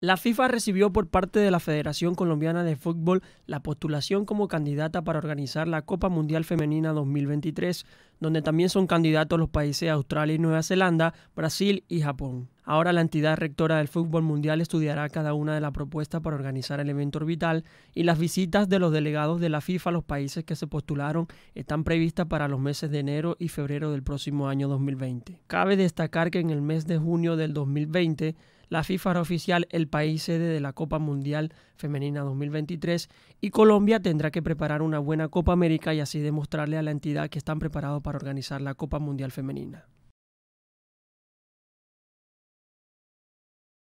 La FIFA recibió por parte de la Federación Colombiana de Fútbol la postulación como candidata para organizar la Copa Mundial Femenina 2023, donde también son candidatos los países Australia y Nueva Zelanda, Brasil y Japón. Ahora la entidad rectora del fútbol mundial estudiará cada una de las propuestas para organizar el evento orbital y las visitas de los delegados de la FIFA a los países que se postularon están previstas para los meses de enero y febrero del próximo año 2020. Cabe destacar que en el mes de junio del 2020 la FIFA era oficial el país sede de la Copa Mundial Femenina 2023 y Colombia tendrá que preparar una buena Copa América y así demostrarle a la entidad que están preparados para organizar la Copa Mundial Femenina.